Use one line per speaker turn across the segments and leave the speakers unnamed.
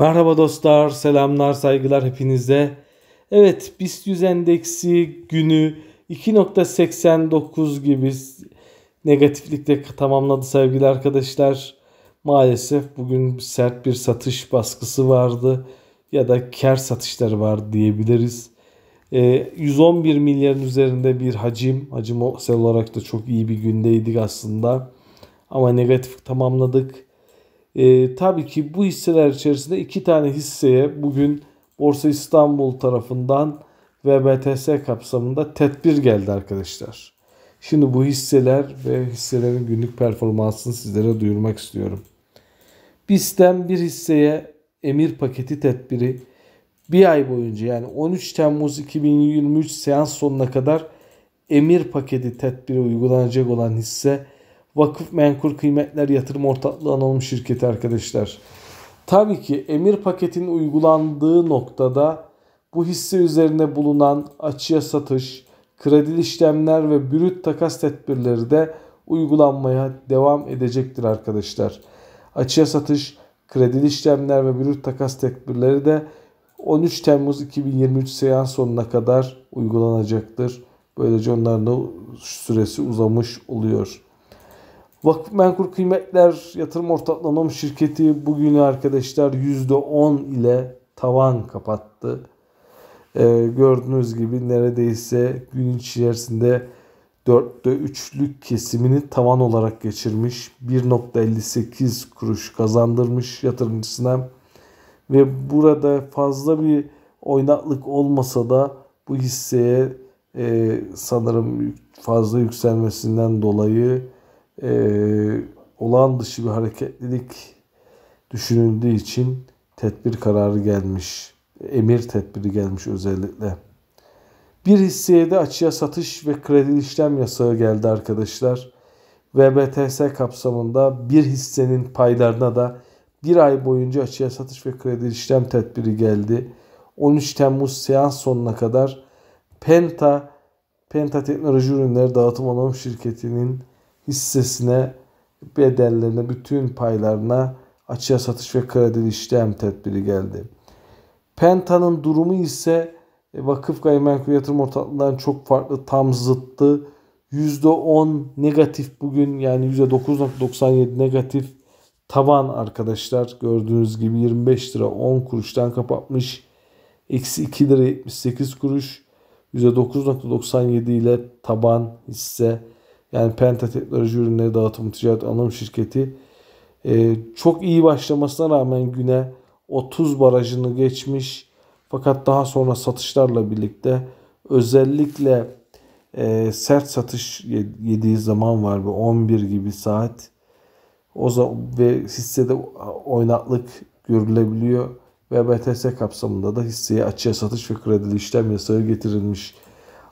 Merhaba dostlar, selamlar, saygılar hepinize. Evet, BIST 100 endeksi günü 2.89 gibi negatiflikte tamamladı sevgili arkadaşlar. Maalesef bugün sert bir satış baskısı vardı ya da kar satışları var diyebiliriz. 111 ee, milyarın üzerinde bir hacim. Hacim olarak da çok iyi bir gündeydik aslında. Ama negatif tamamladık. E, tabii ki bu hisseler içerisinde iki tane hisseye bugün Borsa İstanbul tarafından ve BTS kapsamında tedbir geldi arkadaşlar. Şimdi bu hisseler ve hisselerin günlük performansını sizlere duyurmak istiyorum. BIST'ten bir hisseye emir paketi tedbiri bir ay boyunca yani 13 Temmuz 2023 seans sonuna kadar emir paketi tedbiri uygulanacak olan hisse Vakıf Menkul Kıymetler Yatırım Ortaklığı Anonim Şirketi arkadaşlar. Tabii ki emir paketinin uygulandığı noktada bu hisse üzerine bulunan açıya satış, kredi işlemler ve brüt takas tedbirleri de uygulanmaya devam edecektir arkadaşlar. Açıya satış, kredi işlemler ve brüt takas tedbirleri de 13 Temmuz 2023 seans sonuna kadar uygulanacaktır. Böylece onların da süresi uzamış oluyor. Vakıfmenkur Kıymetler Yatırım Ortaklanım Şirketi bugünü arkadaşlar %10 ile tavan kapattı. Ee, gördüğünüz gibi neredeyse gün içerisinde 4'te 3'lük kesimini tavan olarak geçirmiş. 1.58 kuruş kazandırmış yatırımcısına. Ve burada fazla bir oynaklık olmasa da bu hisseye e, sanırım fazla yükselmesinden dolayı e, olağan dışı bir hareketlilik düşünüldüğü için tedbir kararı gelmiş. Emir tedbiri gelmiş özellikle. Bir hisseye de açıya satış ve kredi işlem yasağı geldi arkadaşlar. VBTS kapsamında bir hissenin paylarına da bir ay boyunca açıya satış ve kredi işlem tedbiri geldi. 13 Temmuz seans sonuna kadar Penta Penta Teknoloji Ürünleri Dağıtım Anonim Şirketi'nin hissesine, bedellerine, bütün paylarına açığa satış ve kredili işlem tedbiri geldi. Penta'nın durumu ise e, vakıf gayrimenkul yatırım ortaklıklarının çok farklı tam zıttı. %10 negatif bugün yani %9.97 negatif tavan arkadaşlar gördüğünüz gibi 25 lira 10 kuruştan kapatmış. Eksi 2 lira 78 kuruş %9.97 ile taban hisse yani Penta Teknoloji Ürünleri Dağıtım Ticaret Anonim Şirketi e, çok iyi başlamasına rağmen güne 30 barajını geçmiş fakat daha sonra satışlarla birlikte özellikle e, sert satış yediği zaman var ve 11 gibi saat o zaman ve hissede oynaklık görülebiliyor ve BTS kapsamında da hisseye açıya satış ve kredili işlem yasağı getirilmiş.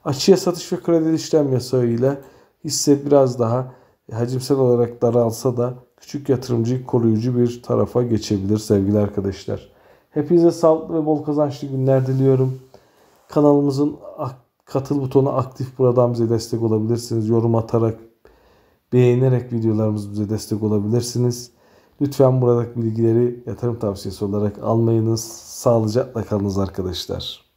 Açıya satış ve kredili işlem yasağı ile Hisse biraz daha hacimsel olarak daralsa da küçük yatırımcıyı koruyucu bir tarafa geçebilir sevgili arkadaşlar. Hepinize sağlıklı ve bol kazançlı günler diliyorum. Kanalımızın katıl butonu aktif. Buradan bize destek olabilirsiniz. Yorum atarak, beğenerek videolarımız bize destek olabilirsiniz. Lütfen buradaki bilgileri yatırım tavsiyesi olarak almayınız. Sağlıcakla kalınız arkadaşlar.